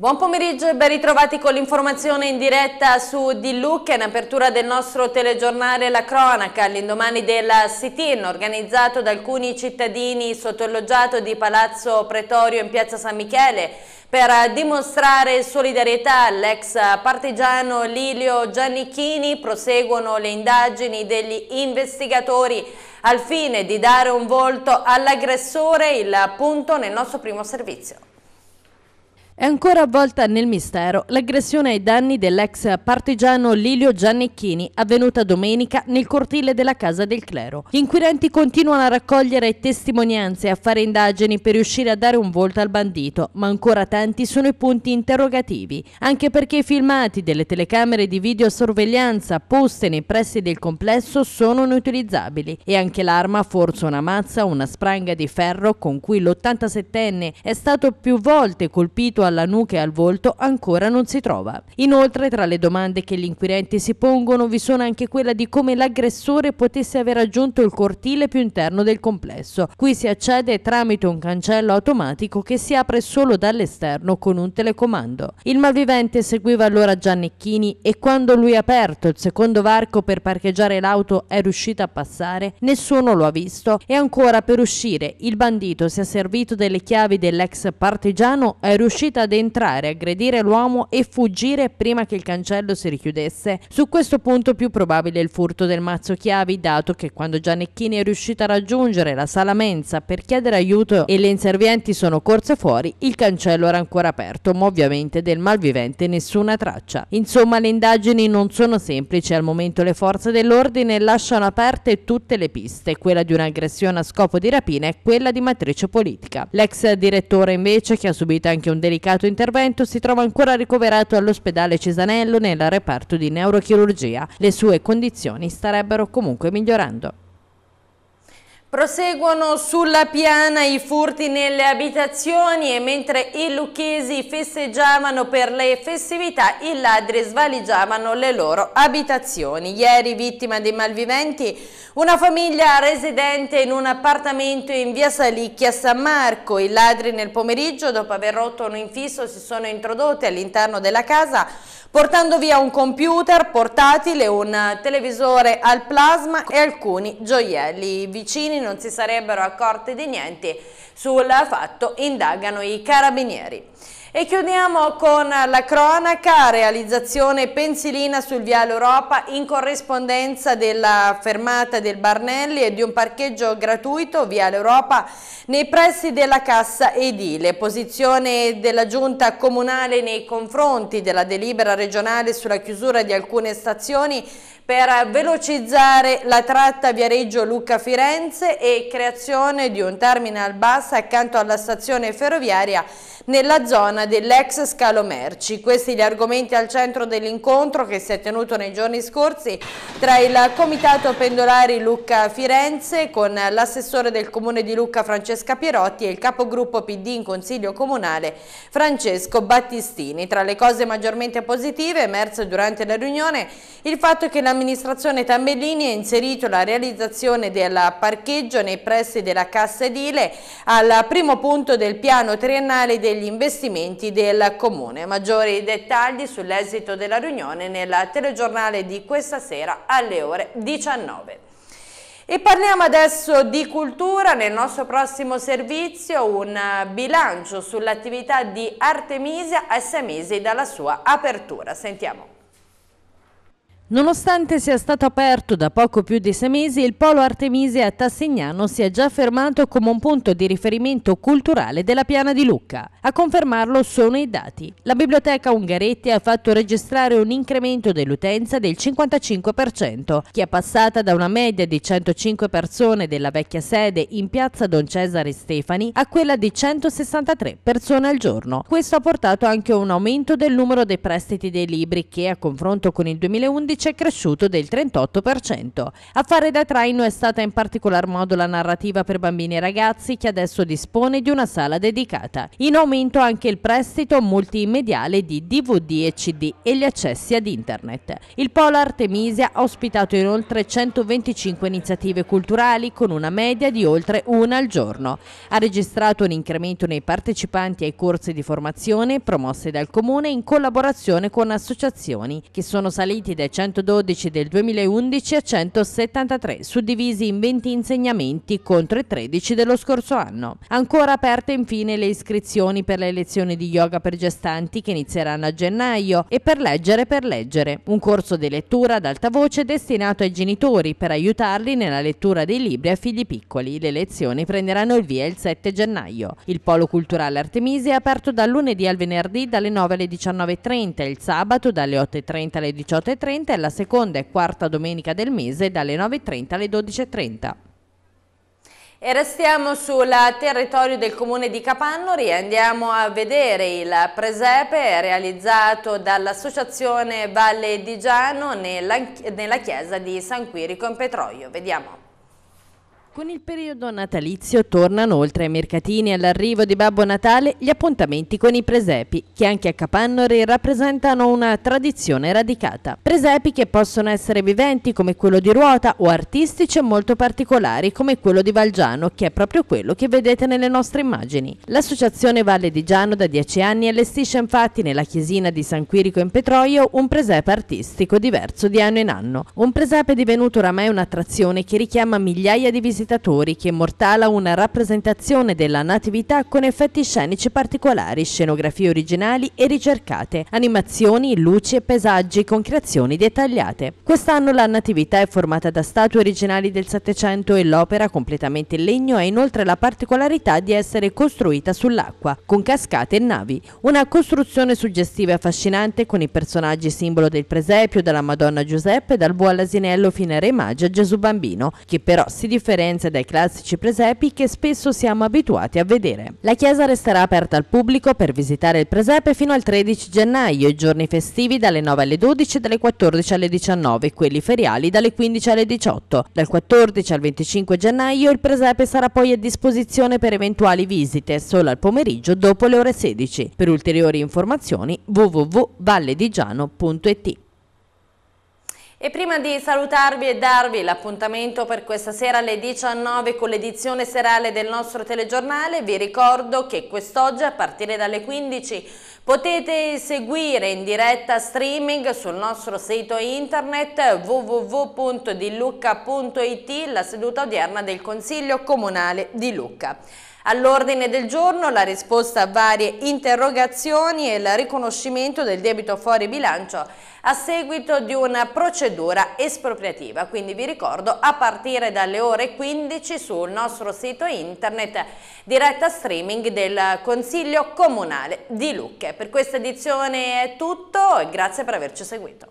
Buon pomeriggio e ben ritrovati con l'informazione in diretta su Di Lucca in apertura del nostro telegiornale La Cronaca all'indomani della sit-in organizzato da alcuni cittadini sotto il loggiato di Palazzo Pretorio in piazza San Michele per dimostrare solidarietà all'ex partigiano Lilio Giannichini proseguono le indagini degli investigatori al fine di dare un volto all'aggressore il punto nel nostro primo servizio. È ancora avvolta nel mistero l'aggressione ai danni dell'ex partigiano Lilio Giannecchini avvenuta domenica nel cortile della Casa del Clero. Gli inquirenti continuano a raccogliere testimonianze e a fare indagini per riuscire a dare un volto al bandito, ma ancora tanti sono i punti interrogativi, anche perché i filmati delle telecamere di videosorveglianza poste nei pressi del complesso sono inutilizzabili e anche l'arma forse una mazza, una spranga di ferro con cui l'87enne è stato più volte colpito alla nuca e al volto ancora non si trova. Inoltre tra le domande che gli inquirenti si pongono vi sono anche quella di come l'aggressore potesse aver raggiunto il cortile più interno del complesso. Qui si accede tramite un cancello automatico che si apre solo dall'esterno con un telecomando. Il malvivente seguiva allora Giannicchini e quando lui ha aperto il secondo varco per parcheggiare l'auto è riuscito a passare, nessuno lo ha visto e ancora per uscire il bandito si è servito delle chiavi dell'ex partigiano è riuscito riuscita ad entrare, aggredire l'uomo e fuggire prima che il cancello si richiudesse. Su questo punto più probabile il furto del mazzo chiavi, dato che quando Giannecchini è riuscita a raggiungere la sala mensa per chiedere aiuto e le inservienti sono corse fuori, il cancello era ancora aperto, ma ovviamente del malvivente nessuna traccia. Insomma, le indagini non sono semplici, al momento le forze dell'ordine lasciano aperte tutte le piste, quella di un'aggressione a scopo di rapina e quella di matrice politica. L'ex direttore invece, che ha subito anche un delicato complicato intervento si trova ancora ricoverato all'ospedale Cesanello nel reparto di neurochirurgia. Le sue condizioni starebbero comunque migliorando. Proseguono sulla piana i furti nelle abitazioni e mentre i lucchesi festeggiavano per le festività i ladri svaligiavano le loro abitazioni. Ieri vittima dei malviventi una famiglia residente in un appartamento in via Salicchia San Marco. I ladri nel pomeriggio dopo aver rotto un infisso si sono introdotti all'interno della casa portando via un computer portatile, un televisore al plasma e alcuni gioielli. Vicini cittadini non si sarebbero accorti di niente sul fatto, indagano i carabinieri. E chiudiamo con la cronaca, realizzazione pensilina sul Viale Europa in corrispondenza della fermata del Barnelli e di un parcheggio gratuito Viale Europa nei pressi della Cassa Edile. Posizione della giunta comunale nei confronti della delibera regionale sulla chiusura di alcune stazioni per velocizzare la tratta Viareggio-Lucca-Firenze e creazione di un terminal bus accanto alla stazione ferroviaria nella zona dell'ex scalo merci. Questi gli argomenti al centro dell'incontro che si è tenuto nei giorni scorsi tra il Comitato Pendolari Lucca-Firenze con l'assessore del Comune di Lucca Francesca Pierotti e il capogruppo PD in Consiglio Comunale Francesco Battistini. Tra le cose maggiormente positive emerse durante la riunione il fatto che la amministrazione Tambellini ha inserito la realizzazione del parcheggio nei pressi della Cassa Edile al primo punto del piano triennale degli investimenti del Comune. Maggiori dettagli sull'esito della riunione nel telegiornale di questa sera alle ore 19. E parliamo adesso di cultura, nel nostro prossimo servizio un bilancio sull'attività di Artemisia a sei mesi dalla sua apertura. Sentiamo. Nonostante sia stato aperto da poco più di sei mesi, il Polo Artemisia a Tassignano si è già fermato come un punto di riferimento culturale della Piana di Lucca. A confermarlo sono i dati. La Biblioteca Ungaretti ha fatto registrare un incremento dell'utenza del 55%, che è passata da una media di 105 persone della vecchia sede in piazza Don Cesare Stefani a quella di 163 persone al giorno. Questo ha portato anche a un aumento del numero dei prestiti dei libri che, a confronto con il 2011, indice è cresciuto del 38%. A fare da traino è stata in particolar modo la narrativa per bambini e ragazzi che adesso dispone di una sala dedicata. In aumento anche il prestito multimediale di DVD e CD e gli accessi ad internet. Il Polo Artemisia ha ospitato inoltre 125 iniziative culturali con una media di oltre una al giorno. Ha registrato un incremento nei partecipanti ai corsi di formazione promossi dal Comune in collaborazione con associazioni che sono saliti dai 100 112 del 2011 a 173, suddivisi in 20 insegnamenti contro i 13 dello scorso anno. Ancora aperte infine le iscrizioni per le lezioni di yoga per gestanti che inizieranno a gennaio e per leggere per leggere, un corso di lettura ad alta voce destinato ai genitori per aiutarli nella lettura dei libri a figli piccoli. Le lezioni prenderanno il via il 7 gennaio. Il Polo Culturale Artemisi è aperto dal lunedì al venerdì dalle 9 alle 19.30, il sabato dalle 8.30 alle 18.30 e la seconda e quarta domenica del mese dalle 9.30 alle 12.30. E restiamo sul territorio del comune di Capannori e andiamo a vedere il presepe realizzato dall'associazione Valle di Giano nella, nella chiesa di San Quirico in Petroio. Vediamo. Con il periodo natalizio tornano oltre ai mercatini e all'arrivo di Babbo Natale gli appuntamenti con i presepi, che anche a Capannori rappresentano una tradizione radicata. Presepi che possono essere viventi come quello di Ruota o artistici e molto particolari come quello di Valgiano, che è proprio quello che vedete nelle nostre immagini. L'associazione Valle di Giano da dieci anni allestisce infatti nella chiesina di San Quirico in Petroio un presepe artistico diverso di anno in anno. Un presepe divenuto oramai un'attrazione che richiama migliaia di visitatori spettatori che immortala una rappresentazione della natività con effetti scenici particolari, scenografie originali e ricercate, animazioni, luci e paesaggi con creazioni dettagliate. Quest'anno la natività è formata da statue originali del Settecento e l'opera completamente in legno ha inoltre la particolarità di essere costruita sull'acqua, con cascate e navi. Una costruzione suggestiva e affascinante con i personaggi simbolo del presepio, dalla Madonna Giuseppe, dal Buon all'Asinello fino a Re Maggio a Gesù Bambino, che però si differenzia differenze dai classici presepi che spesso siamo abituati a vedere. La chiesa resterà aperta al pubblico per visitare il presepe fino al 13 gennaio, i giorni festivi dalle 9 alle 12 dalle 14 alle 19, quelli feriali dalle 15 alle 18. Dal 14 al 25 gennaio il presepe sarà poi a disposizione per eventuali visite solo al pomeriggio dopo le ore 16. Per ulteriori informazioni www.valledigiano.it e prima di salutarvi e darvi l'appuntamento per questa sera alle 19 con l'edizione serale del nostro telegiornale, vi ricordo che quest'oggi a partire dalle 15 potete seguire in diretta streaming sul nostro sito internet www.dilucca.it la seduta odierna del Consiglio Comunale di Lucca. All'ordine del giorno la risposta a varie interrogazioni e il riconoscimento del debito fuori bilancio a seguito di una procedura espropriativa. Quindi vi ricordo a partire dalle ore 15 sul nostro sito internet diretta streaming del Consiglio Comunale di Lucca. Per questa edizione è tutto e grazie per averci seguito.